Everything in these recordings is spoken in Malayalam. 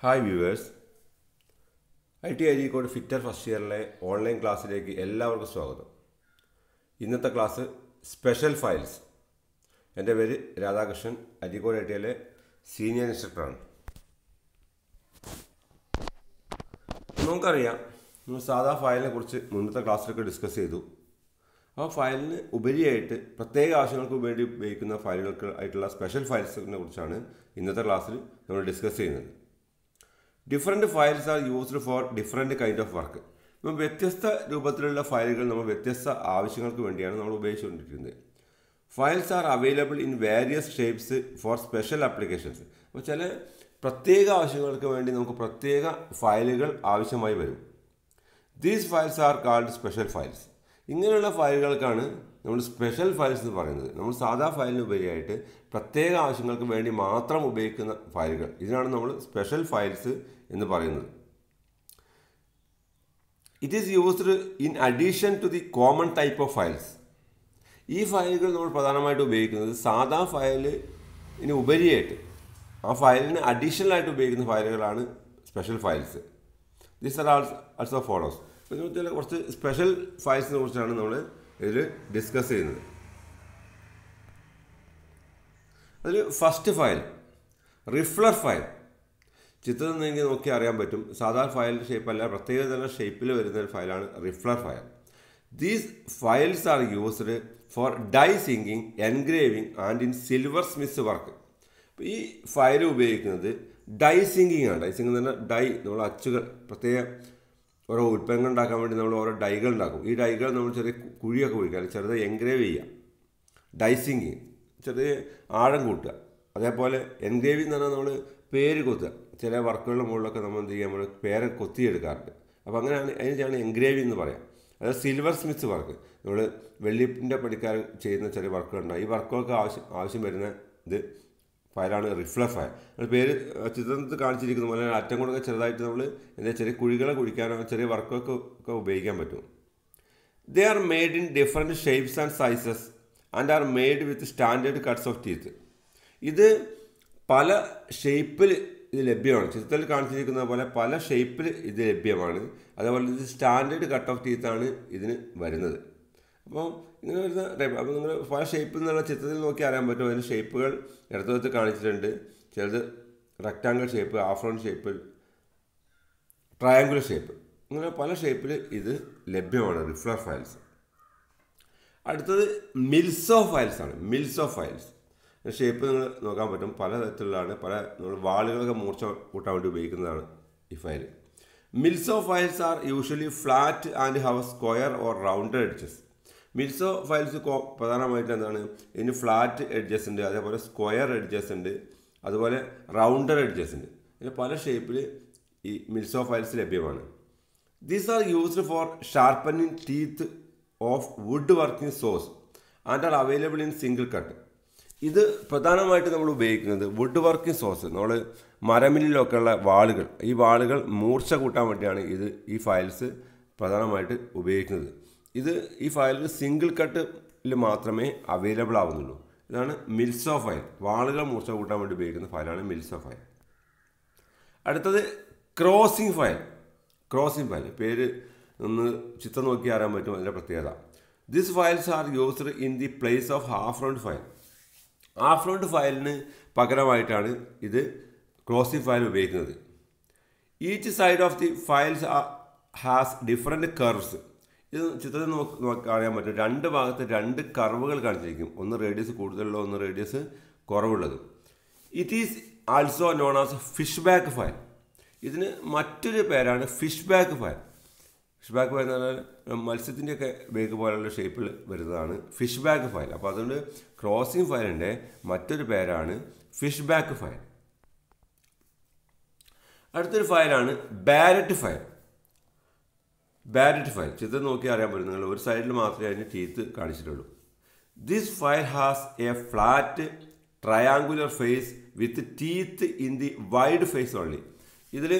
Hi viewers I T code fitter first ഇയറിലെ ഓൺലൈൻ ക്ലാസ്സിലേക്ക് എല്ലാവർക്കും സ്വാഗതം ഇന്നത്തെ ക്ലാസ് സ്പെഷ്യൽ ഫയൽസ് എൻ്റെ പേര് രാധാകൃഷ്ണൻ അരീക്കോട് ഐ ഐയിലെ സീനിയർ ഇൻസ്ട്രക്ടറാണ് നമുക്കറിയാം നമ്മൾ സാധാ ഫയലിനെ കുറിച്ച് മുന്നത്തെ ക്ലാസ്സിലൊക്കെ ഡിസ്കസ് ചെയ്തു ആ ഫയലിന് ഉപരിയായിട്ട് പ്രത്യേക ആവശ്യങ്ങൾക്ക് വേണ്ടി ഉപയോഗിക്കുന്ന ഫയലുകൾക്ക് ആയിട്ടുള്ള സ്പെഷ്യൽ ഫയൽസിനെ കുറിച്ചാണ് ഇന്നത്തെ ക്ലാസ്സിൽ നമ്മൾ ഡിസ്കസ് ചെയ്യുന്നത് different files are used for different kind of work ഇപ്പം വ്യത്യസ്ത രൂപത്തിലുള്ള ഫയലുകൾ നമ്മൾ വ്യത്യസ്ത ആവശ്യങ്ങൾക്ക് വേണ്ടിയാണ് നമ്മൾ ഉപയോഗിച്ചുകൊണ്ടിരിക്കുന്നത് files are available in various shapes for special applications അപ്പോൾ ചില പ്രത്യേക ആവശ്യങ്ങൾക്ക് വേണ്ടി നമുക്ക് പ്രത്യേക ഫയലുകൾ ആവശ്യമായി വരും these files are called special files ഇങ്ങനെയുള്ള ഫയലുകൾക്കാണ് നമ്മൾ സ്പെഷ്യൽ ഫയൽസ് എന്ന് പറയുന്നത് നമ്മൾ സാധാ ഫയലിന് ഉപരിയായിട്ട് പ്രത്യേക ആവശ്യങ്ങൾക്ക് വേണ്ടി മാത്രം ഉപയോഗിക്കുന്ന ഫയലുകൾ ഇതിനാണ് നമ്മൾ സ്പെഷ്യൽ ഫയൽസ് എന്ന് പറയുന്നത് it is used in addition to the common type of files ഈ ഫയലുകൾ നമ്മൾ പ്രധാനമായിട്ട് ഉപയോഗിക്കുന്നത് സാധാ ഫയലിന് ഉപരിയായിട്ട് ആ ഫയലിന് അഡീഷണൽ ആയിട്ട് ഉപയോഗിക്കുന്ന ഫയലുകളാണ് special files this are also follows വെച്ചാൽ കുറച്ച് സ്പെഷ്യൽ ഫയൽസിനെ കുറിച്ചാണ് നമ്മൾ ഇതിൽ ഡിസ്കസ് ചെയ്യുന്നത് അതിൽ ഫസ്റ്റ് ഫയൽ റിഫ്ലർ ഫയൽ ചിത്രം നിങ്ങൾക്ക് നോക്കി അറിയാൻ പറ്റും സാധാരണ ഫയലിൻ്റെ അല്ല പ്രത്യേക തരം ഷേപ്പിൽ വരുന്ന ഒരു ഫയലാണ് riffler file these files are used for die sinking engraving and in silver smith work ഈ ഫയൽ ഉപയോഗിക്കുന്നത് ഡൈ സിങ്കിങ് ആണ് ഡൈ സിങ്കിങ് എന്ന് പറഞ്ഞാൽ ഡൈ നമ്മൾ അച്ചുകൾ പ്രത്യേക ഓരോ ഉൽപ്പന്നങ്ങൾ ഉണ്ടാക്കാൻ വേണ്ടി നമ്മൾ ഓരോ ഡൈകൾ ഉണ്ടാക്കും ഈ ഡൈകൾ നമ്മൾ ചെറിയ കുഴിയൊക്കെ കുഴിക്കുക അല്ലെങ്കിൽ ചെറുത് എൻഗ്രേവ് ചെയ്യുക ഡൈസിങ് ചെറിയ ആഴം കൂട്ടുക അതേപോലെ എൻഗ്രേവിങ് എന്ന് പറഞ്ഞാൽ നമ്മൾ പേര് കൊത്തുക ചില വർക്കുകളുടെ മുകളിലൊക്കെ നമ്മൾ എന്ത് ചെയ്യുക നമ്മൾ പേര് കൊത്തിയെടുക്കാറുണ്ട് അപ്പോൾ അങ്ങനെയാണ് അതിനാണ് എൻഗ്രേവിങ് എന്ന് പറയാം അതായത് സിൽവർ സ്മിത്ത് വർക്ക് നമ്മൾ വെള്ളിപ്പിൻ്റെ പണിക്കാർ ചെയ്യുന്ന ചെറിയ വർക്കുകളുണ്ടാകും ഈ വർക്കുകൾക്ക് ആവശ്യം ആവശ്യം വരുന്ന ഇത് ഫയലാണ് റിഫ്ലർ ഫയൽ നമ്മൾ പേര് ചിത്രത്തിൽ കാണിച്ചിരിക്കുന്ന പോലെ അറ്റം കൊണ്ടൊക്കെ ചെറുതായിട്ട് നമ്മൾ എന്താ ചെറിയ കുഴികളെ കുഴിക്കാനോ ചെറിയ വർക്കൊക്കെ ഒക്കെ ഉപയോഗിക്കാൻ പറ്റും they are made in different shapes and sizes and are made with standard cuts of teeth ഇത് പല ഷേപ്പിൽ ഇത് ലഭ്യമാണ് ചിത്രത്തിൽ കാണിച്ചിരിക്കുന്ന പോലെ പല ഷേപ്പിൽ ഇത് ലഭ്യമാണ് അതേപോലെ ഇത് സ്റ്റാൻഡേർഡ് കട്ട് ഓഫ് ടീത്താണ് ഇതിന് വരുന്നത് അപ്പോൾ ഇങ്ങനെ വരുന്ന ടൈപ്പ് അപ്പോൾ നിങ്ങൾ പല ഷേപ്പിൽ നിന്നുള്ള ചിത്രത്തിൽ നോക്കി അറിയാൻ പറ്റും അതിന് ഷേപ്പുകൾ ഇടതുവശത്ത് കാണിച്ചിട്ടുണ്ട് ചിലത് rectangle shape half round shape triangular shape ഇങ്ങനെ പല ഷേപ്പിൽ ഇത് ലഭ്യമാണ് റിഫ്ലർ ഫയൽസ് അടുത്തത് മിൽസോ ഫയൽസ് ആണ് മിൽസോ ഫയൽസ് ഷേപ്പ് നിങ്ങൾ നോക്കാൻ പറ്റും പല തരത്തിലുള്ളതാണ് പല നമ്മൾ വാളുകളൊക്കെ മൂർച്ച കൂട്ടാൻ വേണ്ടി ഉപയോഗിക്കുന്നതാണ് ഈ file mill saw files are usually flat and have square or rounded edges mill saw files പ്രധാനമായിട്ട് എന്താണ് ഇതിന് ഫ്ലാറ്റ് എഡ്ജസ് ഉണ്ട് അതേപോലെ സ്ക്വയർ എഡ്ജസ് ഉണ്ട് അതുപോലെ റൗണ്ടർ എഡ്ജസ് ഉണ്ട് ഇതിന് പല ഷേപ്പിൽ ഈ മിൽസോ ഫയൽസ് ലഭ്യമാണ് these are used for sharpening teeth of wood working saws and are available in single cut ഇത് പ്രധാനമായിട്ട് നമ്മൾ ഉപയോഗിക്കുന്നത് വുഡ് വർക്കിംഗ് സോസ് നമ്മൾ ഉള്ള വാളുകൾ ഈ വാളുകൾ മൂർച്ച കൂട്ടാൻ വേണ്ടിയാണ് ഇത് ഈ ഫയൽസ് പ്രധാനമായിട്ട് ഉപയോഗിക്കുന്നത് ഇത് ഈ ഫയലിന് സിംഗിൾ കട്ടിൽ മാത്രമേ അവൈലബിൾ ആവുന്നുള്ളൂ ഇതാണ് മിൽസോ ഫയൽ വാളുകൾ മൂർച്ച കൂട്ടാൻ വേണ്ടി ഉപയോഗിക്കുന്ന ഫയലാണ് മിൽസോ ഫയൽ അടുത്തത് ക്രോസിംഗ് ഫയൽ ക്രോസിംഗ് ഫയൽ പേര് ഒന്ന് ചിത്രം നോക്കി ആരാൻ പറ്റും അതിൻ്റെ പ്രത്യേകത this files are used in the place of half round file half round ഫയലിന് പകരമായിട്ടാണ് ഇത് ക്രോസിംഗ് ഫയൽ ഉപയോഗിക്കുന്നത് each side of the files has different curves ഇത് ചിത്രത്തിൽ നമുക്ക് നമുക്ക് അറിയാൻ പറ്റും രണ്ട് ഭാഗത്ത് രണ്ട് കർവുകൾ കാണിച്ചിരിക്കും ഒന്ന് റേഡിയസ് കൂടുതലുള്ള ഒന്ന് റേഡിയസ് കുറവുള്ളതും it is also known as fish back file ഇതിന് മറ്റൊരു പേരാണ് fish back file fish back file എന്ന് പറഞ്ഞാൽ മത്സ്യത്തിൻ്റെയൊക്കെ ബേക്ക് പോലുള്ള ഷേപ്പിൽ വരുന്നതാണ് ഫിഷ് ബാക്ക് ഫയൽ അപ്പോൾ അതുകൊണ്ട് ക്രോസിംഗ് ഫയലിൻ്റെ മറ്റൊരു പേരാണ് ഫിഷ് ബാക്ക് ഫയൽ അടുത്തൊരു ഫയലാണ് ബാരറ്റ് ഫയൽ ബാരറ്റ് ഫയൽ ചിത്രം നോക്കി അറിയാൻ പറ്റും നിങ്ങൾ ഒരു സൈഡിൽ മാത്രമേ അതിന് ടീത്ത് കാണിച്ചിട്ടുള്ളൂ this file has a flat triangular face with teeth in the wide face only ഇതിൽ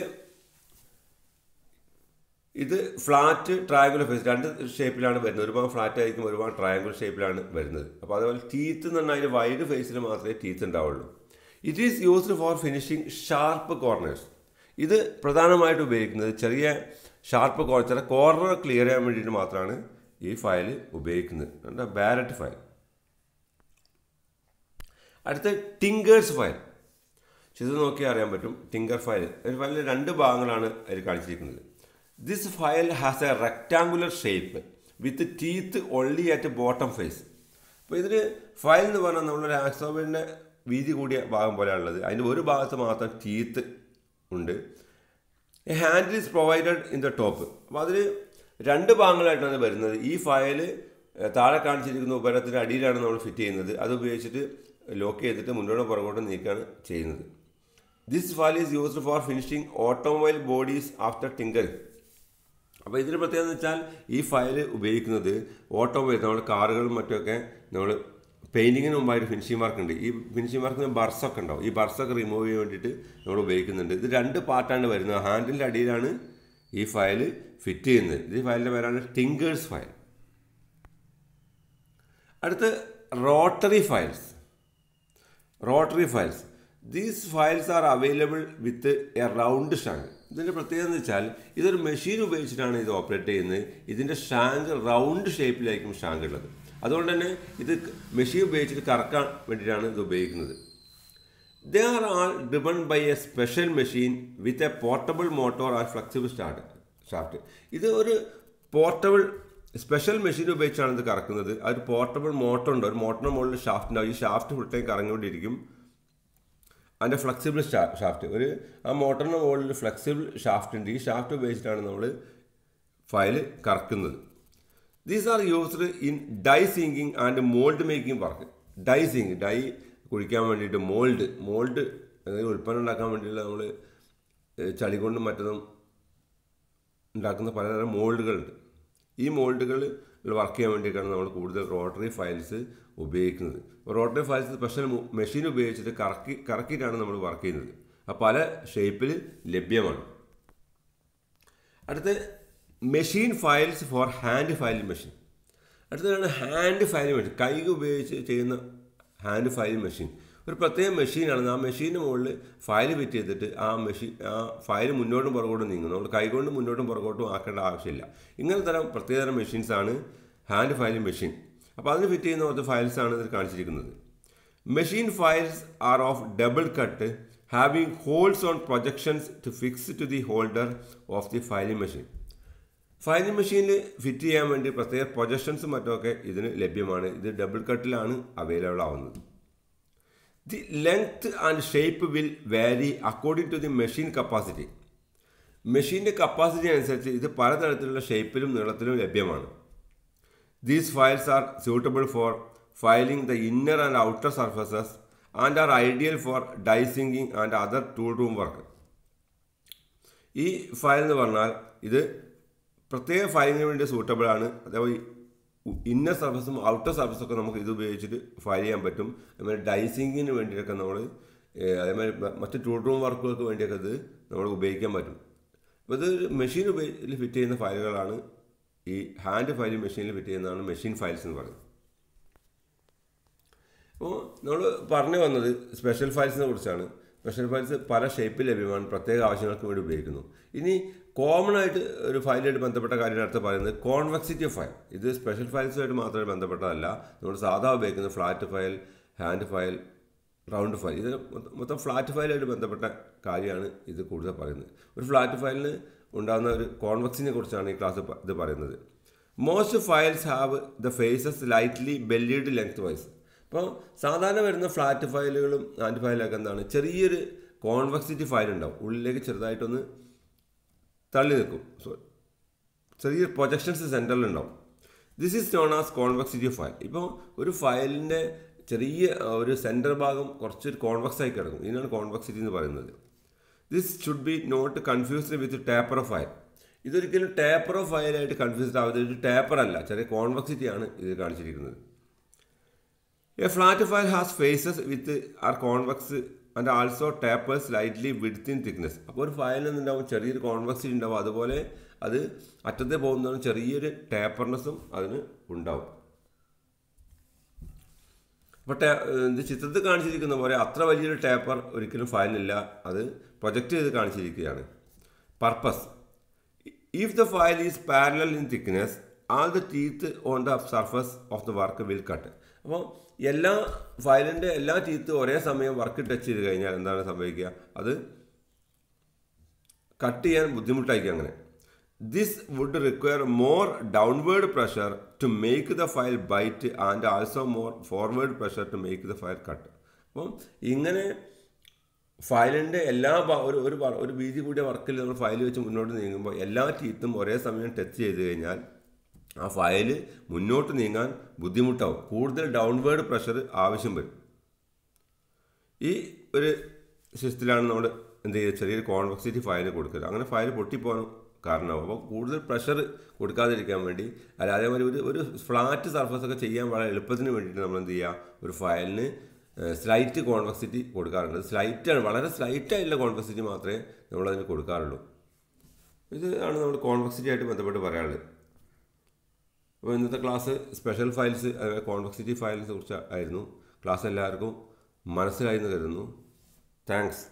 ഇത് ഫ്ലാറ്റ് ട്രയാങ്കുലർ ഫേസ് രണ്ട് ഷേപ്പിലാണ് വരുന്നത് ഒരുപാട് ഫ്ലാറ്റ് ആയിരിക്കും ഒരുപാട് ട്രയാങ്കുലർ ഷേപ്പിലാണ് വരുന്നത് അപ്പോൾ അതേപോലെ ടീത്ത് എന്ന് പറഞ്ഞാൽ അതിൻ്റെ വൈഡ് ഫേസിൽ മാത്രമേ ടീത്ത് ഉണ്ടാവുള്ളൂ it is used for finishing sharp corners ഇത് പ്രധാനമായിട്ട് ഉപയോഗിക്കുന്നത് ചെറിയ ഷാർപ്പ് കുറച്ചാൽ കോർണർ ക്ലിയർ ചെയ്യാൻ വേണ്ടിയിട്ട് മാത്രമാണ് ഈ ഫയൽ ഉപയോഗിക്കുന്നത് എന്താ ബാരറ്റ് ഫയൽ അടുത്ത ടിങ്കേഴ്സ് ഫയൽ ഇത് നോക്കിയാൽ അറിയാൻ പറ്റും ടിങ്കർ ഫയൽ ഒരു ഫയലിൽ രണ്ട് ഭാഗങ്ങളാണ് അതിൽ കാണിച്ചിരിക്കുന്നത് this file has a rectangular shape with teeth only at bottom face അപ്പോൾ ഇതിന് ഫയൽ എന്ന് പറഞ്ഞാൽ നമ്മളൊരു ആക്സോബിൻ്റെ വീതി കൂടിയ ഭാഗം പോലെയാണുള്ളത് അതിൻ്റെ ഒരു ഭാഗത്ത് മാത്രം ടീത്ത് ഉണ്ട് a handle is provided in the top അപ്പോൾ അതിൽ രണ്ട് ഭാഗങ്ങളായിട്ടാണ് വരുന്നത് ഈ ഫയൽ താഴെ കാണിച്ചിരിക്കുന്ന ഉപകരണത്തിൻ്റെ അടിയിലാണ് നമ്മൾ ഫിറ്റ് ചെയ്യുന്നത് അത് ഉപയോഗിച്ചിട്ട് ലോക്ക് ചെയ്തിട്ട് മുന്നോട്ടും പുറകോട്ടും നീക്കുകയാണ് ചെയ്യുന്നത് this file is used for finishing automobile bodies after tinkering അപ്പോൾ ഇതിന് പ്രത്യേകത എന്ന് വെച്ചാൽ ഈ ഫയൽ ഉപയോഗിക്കുന്നത് ഓട്ടോമൊബൈൽ നമ്മൾ കാറുകളും മറ്റുമൊക്കെ നമ്മൾ പെയിൻറ്റിങ്ങിന് മുമ്പായിട്ട് ഫിനിഷിംഗ് വർക്ക് ഉണ്ട് ഈ ഫിനിഷിംഗ് വർക്കിന് ബർസൊക്കെ ഉണ്ടാവും ഈ ബർസൊക്കെ റിമൂവ് ചെയ്യാൻ വേണ്ടിയിട്ട് നമ്മൾ ഉപയോഗിക്കുന്നുണ്ട് ഇത് രണ്ട് പാർട്ടാണ് വരുന്നത് ഹാൻഡിൻ്റെ അടിയിലാണ് ഈ ഫയൽ ഫിറ്റ് ചെയ്യുന്നത് ഈ ഫയലിൻ്റെ പേരാണ് ടിങ്കേഴ്സ് ഫയൽ അടുത്ത് rotary files rotary files these files are available with a round shank ഇതിൻ്റെ പ്രത്യേകത എന്ന് വെച്ചാൽ ഇതൊരു മെഷീൻ ഉപയോഗിച്ചിട്ടാണ് ഇത് ഓപ്പറേറ്റ് ചെയ്യുന്നത് ഇതിൻ്റെ ഷാങ്ക് റൗണ്ട് ഷേപ്പിലായിരിക്കും ഷാങ്ക് ഉള്ളത് അതുകൊണ്ട് തന്നെ ഇത് മെഷീൻ ഉപയോഗിച്ചിട്ട് കറക്കാൻ വേണ്ടിയിട്ടാണ് ഇത് ഉപയോഗിക്കുന്നത് they are all depend by a special machine with a portable motor and flexible start shaft ഇത് ഒരു പോർട്ടബിൾ സ്പെഷ്യൽ മെഷീൻ ഉപയോഗിച്ചാണ് ഇത് കറക്കുന്നത് ഒരു പോർട്ടബിൾ മോട്ടോർ ഉണ്ട് ഒരു മോട്ടറിന് മുകളിൽ ഷാഫ്റ്റ് ഉണ്ടാവും ഈ ഷാഫ്റ്റ് ഫുൾ ടൈം കറങ്ങിക്കൊണ്ടിരിക്കും അതിൻ്റെ ഫ്ലെക്സിബിൾ ഷാഫ്റ്റ് ഒരു ആ മോട്ടറിൻ്റെ മുകളിൽ ഫ്ലെക്സിബിൾ ഷാഫ്റ്റ് ഉണ്ട് ഈ ഷാഫ്റ്റ് ഉപയോഗിച്ചിട്ടാണ് നമ്മൾ ഫയൽ കറക്കുന്നത് these are used in die sinking and mould making work die sink die കുഴിക്കാൻ വേണ്ടിയിട്ട് മോൾഡ് മോൾഡ് അതായത് ഉൽപ്പന്നം ഉണ്ടാക്കാൻ വേണ്ടിയിട്ടുള്ള നമ്മൾ ചളി കൊണ്ടും മറ്റതും ഉണ്ടാക്കുന്ന പലതരം മോൾഡുകളുണ്ട് ഈ മോൾഡുകൾ വർക്ക് ചെയ്യാൻ വേണ്ടിയിട്ടാണ് നമ്മൾ കൂടുതൽ റോട്ടറി ഫയൽസ് ഉപയോഗിക്കുന്നത് റോട്ടറി ഫയൽസ് സ്പെഷ്യൽ മെഷീൻ ഉപയോഗിച്ചിട്ട് കറക്കി കറക്കിയിട്ടാണ് നമ്മൾ വർക്ക് ചെയ്യുന്നത് അപ്പോൾ പല ഷേപ്പിൽ ലഭ്യമാണ് അടുത്ത് machine files for hand file machine അടുത്തതാണ് ഹാൻഡ് ഫയൽ മെഷീൻ കൈ ഉപയോഗിച്ച് ചെയ്യുന്ന ഹാൻഡ് ഫയൽ മെഷീൻ ഒരു പ്രത്യേക മെഷീനാണ് ആ മെഷീന് മുകളിൽ ഫയൽ ഫിറ്റ് ചെയ്തിട്ട് ആ മെഷീൻ ആ ഫയൽ മുന്നോട്ടും പുറകോട്ടും നീങ്ങുന്നു നമ്മൾ കൈകൊണ്ട് മുന്നോട്ടും പുറകോട്ടും ആക്കേണ്ട ആവശ്യമില്ല ഇങ്ങനെ തരം പ്രത്യേക തരം മെഷീൻസാണ് ഹാൻഡ് ഫയലിംഗ് മെഷീൻ അപ്പോൾ അതിന് ഫിറ്റ് ചെയ്യുന്ന കുറച്ച് ഫയൽസാണ് ഇതിൽ കാണിച്ചിരിക്കുന്നത് machine files are of double cut having holes on projections to fix to the holder of the filing machine filing മെഷീനിൽ ഫിറ്റ് ചെയ്യാൻ വേണ്ടി പ്രത്യേക പ്രൊജക്ഷൻസും മറ്റുമൊക്കെ ഇതിന് ലഭ്യമാണ് ഇത് ഡബിൾ കട്ടിലാണ് അവൈലബിൾ ആവുന്നത് The length and shape will vary according to the machine capacity. മെഷീൻ്റെ കപ്പാസിറ്റി അനുസരിച്ച് ഇത് പലതരത്തിലുള്ള ഷേപ്പിലും നീളത്തിലും ലഭ്യമാണ് these files are suitable for filing the inner and outer surfaces and are ideal for die sinking and other tool room work ഈ ഫയൽ എന്ന് പറഞ്ഞാൽ ഇത് പ്രത്യേക ഫയലിങ്ങിന് വേണ്ടി സൂട്ടബിൾ ആണ് അതേപോലെ ഇന്നർ സർഫസും ഔട്ടർ സർഫസും ഒക്കെ നമുക്ക് ഇത് ഉപയോഗിച്ചിട്ട് ഫയൽ ചെയ്യാൻ പറ്റും അതേമാതിരി ഡൈസിങ്ങിന് വേണ്ടിയിട്ടൊക്കെ നമ്മൾ അതേമാതിരി മറ്റ് ടൂൾ റൂം വർക്കുകൾക്ക് വേണ്ടിയൊക്കെ ഇത് നമ്മൾ ഉപയോഗിക്കാൻ പറ്റും അപ്പോൾ ഇത് മെഷീൻ ഉപയോഗിച്ച് ഫിറ്റ് ചെയ്യുന്ന ഫയലുകളാണ് ഈ ഹാൻഡ് ഫയൽ മെഷീനിൽ ഫിറ്റ് ചെയ്യുന്നതാണ് മെഷീൻ ഫയൽസ് എന്ന് പറയുന്നത് അപ്പോൾ നമ്മൾ പറഞ്ഞു വന്നത് സ്പെഷ്യൽ ഫയൽസിനെ കുറിച്ചാണ് സ്പെഷ്യൽ ഫയൽസ് പല ഷേപ്പിൽ ലഭ്യമാണ് പ്രത്യേക ആവശ്യങ്ങൾക്ക് വേണ്ടി ഉപയോഗിക്കുന്നു ഇനി കോമൺ ആയിട്ട് ഒരു ഫയലുമായിട്ട് ബന്ധപ്പെട്ട കാര്യം അടുത്ത് പറയുന്നത് കോൺവെക്സിറ്റി ഫയൽ ഇത് സ്പെഷ്യൽ ഫയൽസുമായിട്ട് മാത്രമേ ബന്ധപ്പെട്ടതല്ല നമ്മൾ സാധാ ഉപയോഗിക്കുന്ന flat file hand file round file ഇത് മൊത്തം ഫ്ലാറ്റ് ഫയലുമായിട്ട് ബന്ധപ്പെട്ട കാര്യമാണ് ഇത് കൂടുതൽ പറയുന്നത് ഒരു ഫ്ലാറ്റ് ഫയലിന് ഉണ്ടാകുന്ന ഒരു കോൺവെക്സിനെ കുറിച്ചാണ് ഈ ക്ലാസ് ഇത് പറയുന്നത് most files have the faces lightly bellied lengthwise അപ്പോൾ സാധാരണ വരുന്ന ഫ്ലാറ്റ് ഫയലുകളും ആൻഡ് ഫയലൊക്കെ എന്താണ് ചെറിയൊരു കോൺവെക്സിറ്റി ഫയൽ ഉണ്ടാവും ഉള്ളിലേക്ക് ചെറുതായിട്ടൊന്ന് തള്ളി നിൽക്കും സോറി ചെറിയ പ്രൊജക്ഷൻസ് ഉണ്ടാവും this is known as convexity file ഇപ്പോൾ ഒരു ഫയലിൻ്റെ ചെറിയ ഒരു സെൻറ്റർ ഭാഗം കുറച്ചൊരു കോൺവെക്സ് ആയി കിടക്കും ഇതിനാണ് കോൺവെക്സിറ്റി എന്ന് പറയുന്നത് this should be not confused with taper of file ഇതൊരിക്കലും ടേപ്പർ ഓഫ് ഫയലായിട്ട് കൺഫ്യൂസ്ഡ് ആവുന്നത് ഒരു ടേപ്പർ അല്ല ചെറിയ ആണ് ഇത് കാണിച്ചിരിക്കുന്നത് a flat file has faces with are convex and also tapers slightly width and in thickness അപ്പോൾ ഒരു ഫയലിനുണ്ടാവും ചെറിയൊരു കോൺവെക്സിറ്റി ഉണ്ടാവും അതുപോലെ അത് അറ്റത്തെ പോകുന്നതും ചെറിയൊരു ടേപ്പർനെസ്സും അതിന് ഉണ്ടാവും അപ്പോൾ ഇത് ചിത്രത്തിൽ കാണിച്ചിരിക്കുന്ന പോലെ അത്ര വലിയൊരു ടേപ്പർ ഒരിക്കലും ഫയലിനില്ല അത് പ്രൊജക്റ്റ് ചെയ്ത് കാണിച്ചിരിക്കുകയാണ് purpose if the file is parallel in thickness all the teeth on the surface of the work will cut അപ്പോൾ എല്ലാ ഫയലിൻ്റെ എല്ലാ ചീത്തും ഒരേ സമയം വർക്ക് ടച്ച് ചെയ്ത് കഴിഞ്ഞാൽ എന്താണ് സംഭവിക്കുക അത് കട്ട് ചെയ്യാൻ ബുദ്ധിമുട്ടായിരിക്കും അങ്ങനെ this would require more downward pressure to make the file bite and also more forward pressure to make the file cut അപ്പം ഇങ്ങനെ ഫയലിൻ്റെ എല്ലാ ഒരു ഒരു ഒരു വീതി കൂടിയ വർക്കിൽ നമ്മൾ ഫയൽ വെച്ച് മുന്നോട്ട് നീങ്ങുമ്പോൾ എല്ലാ ടീത്തും ഒരേ സമയം ടച്ച് ചെയ്ത് കഴിഞ്ഞാൽ ആ ഫയൽ മുന്നോട്ട് നീങ്ങാൻ ബുദ്ധിമുട്ടാവും കൂടുതൽ ഡൗൺവേർഡ് പ്രഷർ ആവശ്യം വരും ഈ ഒരു സിസ്റ്റത്തിലാണ് നമ്മൾ എന്ത് ചെയ്യുക ചെറിയൊരു കോൺവെക്സിറ്റി ഫയൽ കൊടുക്കുക അങ്ങനെ ഫയൽ പൊട്ടിപ്പോകാൻ കാരണമാവും അപ്പോൾ കൂടുതൽ പ്രഷർ കൊടുക്കാതിരിക്കാൻ വേണ്ടി അല്ല അതേപോലെ ഒരു ഒരു ഫ്ലാറ്റ് സർഫസ് ഒക്കെ ചെയ്യാൻ വളരെ എളുപ്പത്തിന് വേണ്ടിയിട്ട് നമ്മൾ എന്ത് ചെയ്യുക ഒരു ഫയലിന് സ്ലൈറ്റ് കോൺവെക്സിറ്റി കൊടുക്കാറുണ്ട് സ്ലൈറ്റാണ് വളരെ സ്ലൈറ്റായിട്ടുള്ള കോൺവെക്സിറ്റി മാത്രമേ നമ്മളതിന് കൊടുക്കാറുള്ളൂ ഇതാണ് നമ്മൾ കോൺവെക്സിറ്റി ആയിട്ട് ബന്ധപ്പെട്ട് പറയാനുള്ളത് ഇന്നത്തെ ക്ലാസ് സ്പെഷ്യൽ ഫയൽസ് അതായത് കോൺവെക്സിറ്റി ഫയലിനെ കുറിച്ച് ആയിരുന്നു ക്ലാസ് എല്ലാവർക്കും മനസ്സിലായി എന്ന് കരുതുന്നു താങ്ക്സ്